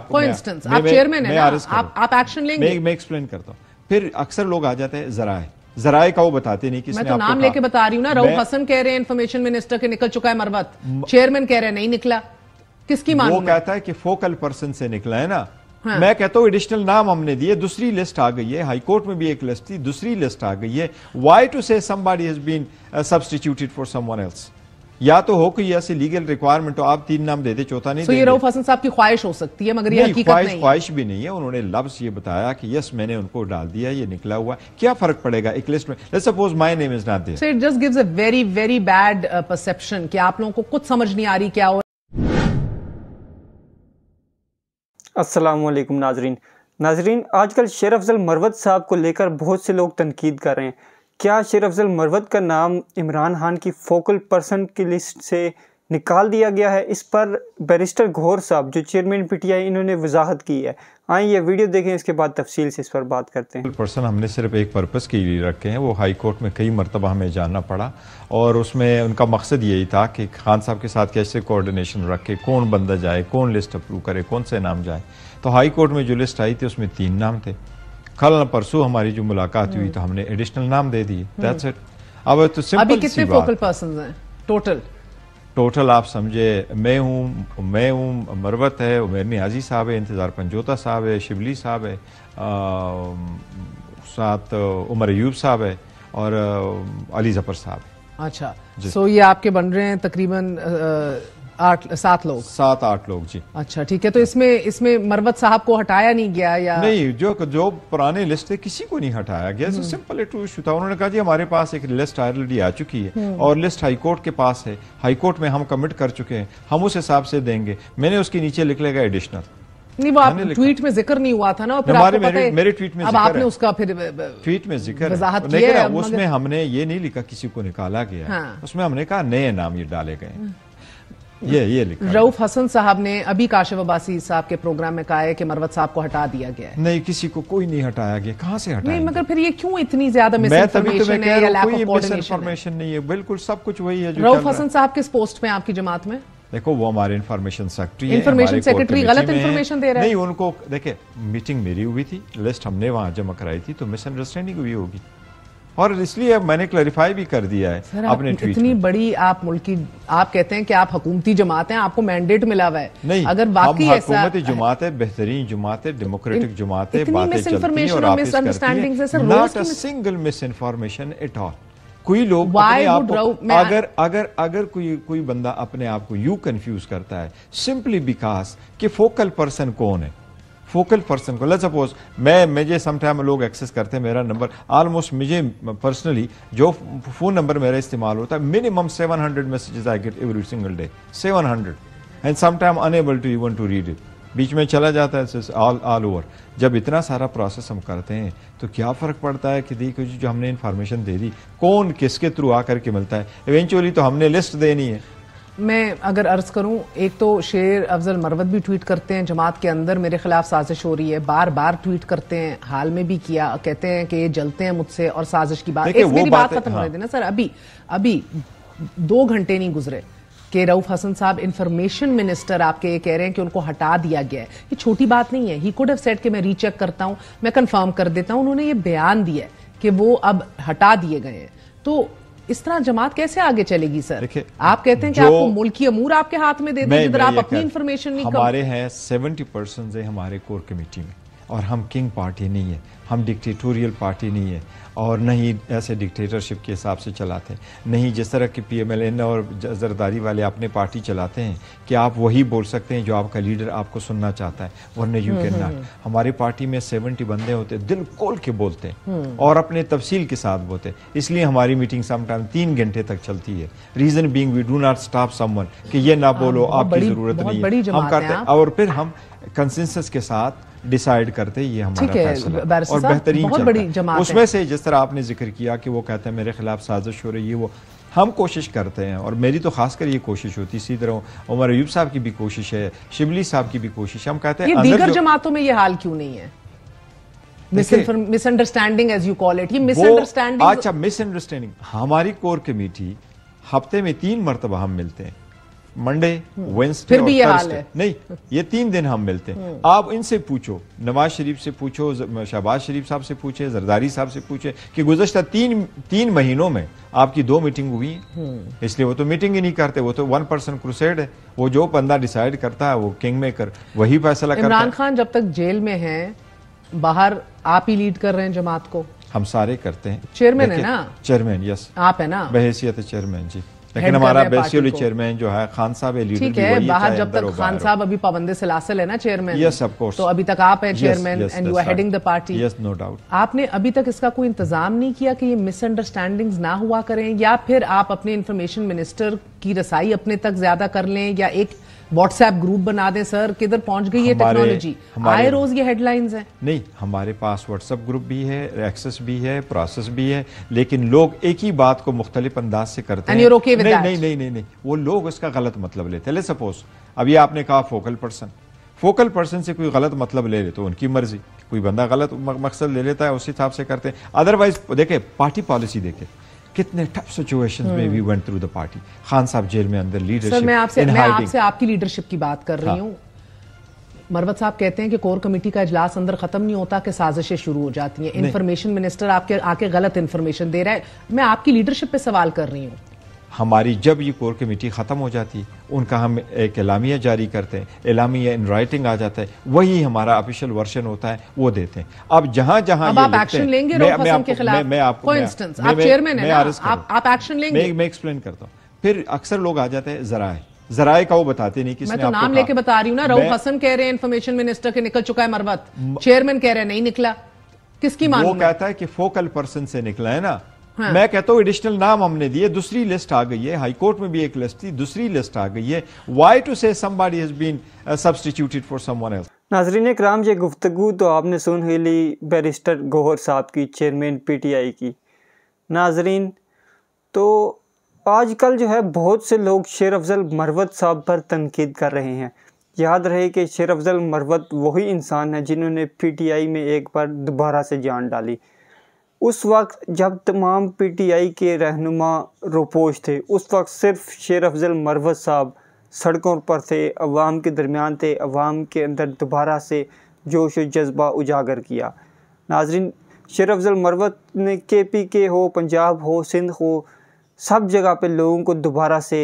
For instance आप chairman है ना आप आप एक्शन लेंगे मैं मैं एक्सप्लेन करता हूँ फिर अक्सर लोग आ जाते हैं जराए जराए का वो बताते नहीं किसने मैं तो नाम लेके बता रही हूँ ना हसन कह रहे हैं इन्फॉर्मेशन मिनिस्टर के निकल चुका है मरवत चेयरमैन कह रहे हैं नहीं निकला किसकी मान वो कहता है कि फोकल पर्सन से निकला है ना हाँ। मैं कहता हूँ एडिशनल नाम हमने दिए दूसरी लिस्ट आ गई है हाईकोर्ट में भी एक लिस्ट थी दूसरी लिस्ट आ गई है to say somebody has been substituted for someone else या तो हो कोई ऐसी लीगल रिक्वायरमेंट हो आप तीन नाम देते चौथा नहीं so रऊफ हसन साहब की ख्वाहिश हो सकती है मगर ख्वाहिश, ख्वाहिश भी नहीं है उन्होंने लफ्स ये बताया कि यस मैंने उनको डाल दिया ये निकला हुआ क्या फर्क पड़ेगा एक लिस्ट में suppose my name is Nath there it just gives a very very bad perception की आप लोगों को कुछ समझ नहीं आ रही क्या हो अस्सलाम नाजरीन नाजरीन आजकल शेर अफजल मरवत साहब को लेकर बहुत से लोग तनकीद कर रहे हैं क्या शेर अफजल मरवत का नाम इमरान खान की फोकल पर्सन की लिस्ट से निकाल दिया गया है इस पर बैरिस्टर घोर साहब जो चेयरमैन पीटीआई इन्होंने वजाहत की है आए ये वीडियो देखें इसके बाद तफसील से इस पर बात करते हैं पर्सन हमने सिर्फ एक पर्पस के लिए रखे हैं वो हाई कोर्ट में कई मरतबा हमें जाना पड़ा और उसमें उनका मकसद यही था कि खान साहब के साथ कैसे कोऑर्डिनेशन रखे कौन बंदा जाए कौन लिस्ट अप्रूव करे कौन से नाम जाए तो हाई कोर्ट में जो लिस्ट आई थी उसमें तीन नाम थे कल परसों हमारी जो मुलाकात हुई हम्म। तो हमने एडिशनल नाम दे दिए दैट्स इट अब तो सिंपल अभी कितने फोकल पर्सन हैं टोटल टोटल आप समझे मैं हूँ मैं हूँ मरवत है उमेर नियाजी साहब है इंतज़ार पंजोता साहब है शिवली साहब है साथ उमर यूब साहब है और अली जफर साहब अच्छा सो so ये आपके बन रहे हैं तकरीबन आठ सात लोग सात आठ लोग जी अच्छा ठीक है तो इसमें इसमें मरवत साहब को हटाया नहीं गया या नहीं जो जो पुराने लिस्ट थे किसी को नहीं हटाया गया तो सिंपल एक इशू था उन्होंने कहा जी हमारे पास एक लिस्ट ऑलरेडी आ चुकी है हम्म। और लिस्ट हाईकोर्ट के पास है हाईकोर्ट में हम कमिट कर चुके हैं हम उस हिसाब से देंगे मैंने उसके नीचे लिख लेगा एडिशनल नहीं वो आप ट्वीट में जिक्र नहीं हुआ था ना फिर आपको मेरे, मेरे ट्वीट में अब आपने उसका फिर ट्वीट में जिक्र उसमें हमने ये नहीं लिखा किसी को निकाला गया हाँ। उसमें हमने कहा नए नाम ये डाले गए ये ये लिखा रऊफ हसन साहब ने अभी काशिफ अबासी साहब के प्रोग्राम में कहा है कि मरवत साहब को हटा दिया गया है नहीं किसी को कोई नहीं हटाया गया कहाँ से हटाया नहीं मगर फिर ये क्यों इतनी ज्यादा इन्फॉर्मेशन नहीं है बिल्कुल सब कुछ वही है रऊफ हसन साहब किस पोस्ट में आपकी जमात में देखो वो हमारे इन्फॉर्मेशन सेक्रेटरी इन्फॉर्मेशन सेक्रेटरी गलत इन्फॉर्मेशन दे रहे नहीं उनको देखे मीटिंग मेरी हुई थी लिस्ट हमने वहां जमा कराई थी तो मिसअंडरस्टैंडिंग हुई होगी और इसलिए मैंने क्लैरिफाई भी कर दिया है अपने ट्वीट इतनी बड़ी आप मुल्की आप कहते हैं कि आप हकूमती जमात हैं आपको मैंडेट मिला हुआ है नहीं अगर बाकी हकूमती जमात है बेहतरीन जमात है डेमोक्रेटिक जमात है single misinformation at all कोई लोग अपने आप अगर अगर अगर कोई कोई बंदा अपने आप को यू कंफ्यूज करता है सिंपली बिकॉज कि फोकल पर्सन कौन है फोकल पर्सन को लेट सपोज मैं मुझे समटाइम लोग एक्सेस करते हैं मेरा नंबर ऑलमोस्ट मुझे पर्सनली जो फ़ोन नंबर मेरा इस्तेमाल होता है minimum 700 hundred messages I get every single day 700 hundred and sometime unable to even to read it बीच में चला जाता है ऑल ऑल ओवर जब इतना सारा प्रोसेस हम करते हैं तो क्या फ़र्क पड़ता है कि देखो जी जो हमने इन्फॉर्मेशन दे दी कौन किसके थ्रू आ करके मिलता है इवेंचुअली तो हमने लिस्ट देनी है मैं अगर अर्ज करूं एक तो शेर अफजल मरवत भी ट्वीट करते हैं जमात के अंदर मेरे खिलाफ साजिश हो रही है बार बार ट्वीट करते हैं हाल में भी किया कहते हैं कि ये जलते हैं मुझसे और साजिश की बात मेरी बात खत्म होने हाँ। देना सर अभी अभी दो घंटे नहीं गुजरे कि रऊफ हसन साहब इंफॉर्मेशन मिनिस्टर आपके ये कह रहे हैं कि उनको हटा दिया गया है ये छोटी बात नहीं है ही कुड हैव सेट कि मैं रीचेक करता हूं मैं कंफर्म कर देता हूं उन्होंने ये बयान दिया है कि वो अब हटा दिए गए हैं तो इस तरह जमात कैसे आगे चलेगी सर आप कहते हैं कि आपको मुल्की अमूर आपके हाथ में दे दें जिधर आप अपनी इन्फॉर्मेशन नहीं हमारे हैं सेवेंटी परसेंट हमारे कोर कमेटी में और हम किंग पार्टी नहीं है हम डिक्टेटोरियल पार्टी नहीं है और नहीं ही ऐसे डिक्टेटरशिप के हिसाब से चलाते हैं नहीं जिस तरह के पी एम एल और जरदारी वाले अपने पार्टी चलाते हैं कि आप वही बोल सकते हैं जो आपका लीडर आपको सुनना चाहता है वरना यू कैन नॉट हमारी पार्टी में सेवेंटी बंदे होते दिल खोल के बोलते हैं हम्म। और अपने तफसील के साथ बोलते इसलिए हमारी मीटिंग समटाइम तीन घंटे तक चलती है reason being we do not stop समे कि ये ना हाँ, बोलो आपकी जरूरत नहीं है हम करते हैं और फिर हम कंसेंसस के साथ डिसाइड करते ये हमारा है और बेहतरीन बहुत बड़ी जमात उसमें से जिस तरह आपने जिक्र किया कि वो कहते हैं मेरे खिलाफ साजिश हो रही है वो हम कोशिश करते हैं और मेरी तो खासकर ये कोशिश होती इसी तरह उमर अयूब साहब की भी कोशिश है शिबली साहब की भी कोशिश है हम कहते हैं दीगर जमातों में ये हाल क्यों नहीं है misunderstanding as you call it ये मिसअंडरस्टैंडिंग अच्छा मिसअंडरस्टैंडिंग हमारी कोर कमेटी हफ्ते में तीन मरतबा हम मिलते हैं मंडे वेंसडे hmm. और थर्सडे नहीं ये तीन दिन हम मिलते हैं hmm. आप इनसे पूछो नवाज शरीफ से पूछो शहबाज शरीफ साहब से पूछे जरदारी साहब से पूछे कि गुजशत तीन तीन महीनों में आपकी दो मीटिंग हुई hmm. इसलिए वो तो मीटिंग ही नहीं करते वो तो वन पर्सन क्रुसेड है वो जो बंदा डिसाइड करता है वो किंग मेकर वही फैसला करता इमरान खान जब तक जेल में है बाहर आप ही लीड कर रहे हैं जमात को हम सारे करते हैं चेयरमैन है ना चेयरमैन यस आप है ना बहसीत चेयरमैन जी लेकिन हमारा बेसियोली चेयरमैन जो है खान साहब ठीक है बाहर जब तक खान साहब अभी पाबंदी से सिलासिल है ना चेयरमैन यस ऑफ कोर्स तो अभी तक आप हैं chairman and you are heading the party yes no doubt आपने अभी तक इसका कोई इंतजाम नहीं किया कि ये मिसअंडरस्टैंडिंग्स ना हुआ करें या फिर आप अपने इंफॉर्मेशन मिनिस्टर की रसाई अपने तक ज्यादा कर लें या एक व्हाट्सएप ग्रुप बना दे सर किधर पहुंच गई है टेक्नोलॉजी आए रोज ये हेडलाइंस हैं नहीं हमारे पास व्हाट्सएप ग्रुप भी है एक्सेस भी है प्रोसेस भी है लेकिन लोग एक ही बात को मुख्तलिफ अंदाज से करते हैं okay नहीं, नहीं, नहीं नहीं नहीं नहीं वो लोग इसका गलत मतलब लेते हैं सपोज अभी आपने कहा फोकल पर्सन फोकल पर्सन से कोई गलत मतलब ले ले तो उनकी मर्जी कोई बंदा गलत मकसद ले लेता है उस हिसाब से करते हैं अदरवाइज देखे पार्टी पॉलिसी देखे कितने टफ सिचुएशन में we went through the party Khan sahab jail में अंदर लीडरशिप सर मैं आपसे मैं आपसे आपकी लीडरशिप की बात कर रही हाँ। हूँ मरवत साहब कहते हैं कि कोर कमेटी का इजलास अंदर खत्म नहीं होता कि साजिशें शुरू हो जाती हैं इन्फॉर्मेशन मिनिस्टर आपके आके गलत इन्फॉर्मेशन दे रहा है मैं आपकी लीडरशिप पे सवाल कर रही हूँ हमारी जब ये कोर कमेटी ख़त्म हो जाती उनका हम एक एलामिया जारी करते हैं एलामिया इन राइटिंग आ जाता है वही हमारा ऑफिशियल वर्जन होता है वो देते हैं अब जहां जहां आप एक्शन लेंगे मैं, मैं आपको, के खिलाफ मैं, आपको आप आप आप एक्शन लेंगे मैं एक्सप्लेन करता हूँ फिर अक्सर लोग आ जाते हैं जराए जराए का वो बताते नहीं किसने मैं तो नाम लेके बता रही हूँ ना रऊफ हसन कह रहे हैं इन्फॉर्मेशन मिनिस्टर के निकल चुका है मरवत चेयरमैन कह रहे हैं नहीं निकला किसकी मान वो कहता है कि फोकल पर्सन से निकला है ना हाँ। मैं कहता हूँ एडिशनल नाम हमने दिए दूसरी लिस्ट आ गई है हाई कोर्ट में भी एक लिस्ट थी दूसरी लिस्ट आ गई है why to say somebody has been substituted for someone else नाजरीन कराम ये गुफ्तगु तो आपने सुन ही ली बैरिस्टर गोहर साहब की चेयरमैन पीटीआई की नाजरीन तो आजकल जो है बहुत से लोग शेर अफजल मरवत साहब पर तनकीद कर रहे हैं याद रहे कि शेर अफजल मरवत वही इंसान है जिन्होंने पीटीआई में एक बार दोबारा से जान डाली उस वक्त जब तमाम पी टी आई के रहनुमा रोपोश थे उस वक्त सिर्फ शेर अफजल मरवत साहब सड़कों पर थे अवाम के दरमियान थे अवाम के अंदर दोबारा से जोश व जज्बा उजागर किया नाजरीन शेर अफजल मरवत ने के पी के हो पंजाब हो सिंध हो सब जगह पे लोगों को दोबारा से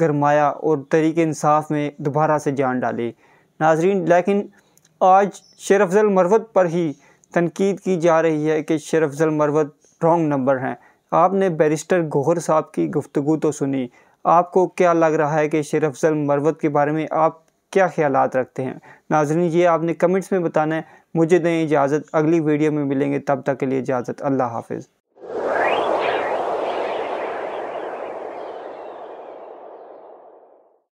गरमाया और तरीके इंसाफ में दोबारा से जान डाली नाजरीन लेकिन आज शेर अफजल मरवत पर ही तनकीद की जा रही है कि शेर अफजल मरवत रॉन्ग नंबर हैं आपने बैरिस्टर गोहर साहब की गुफ्तु तो सुनी आपको क्या लग रहा है कि शेर अफजल मरवत के बारे में आप क्या ख्याल रखते हैं नाजरन ये आपने कमेंट्स में बताना है मुझे दें इजाज़त अगली वीडियो में मिलेंगे तब तक के लिए इजाज़त अल्लाह हाफिज़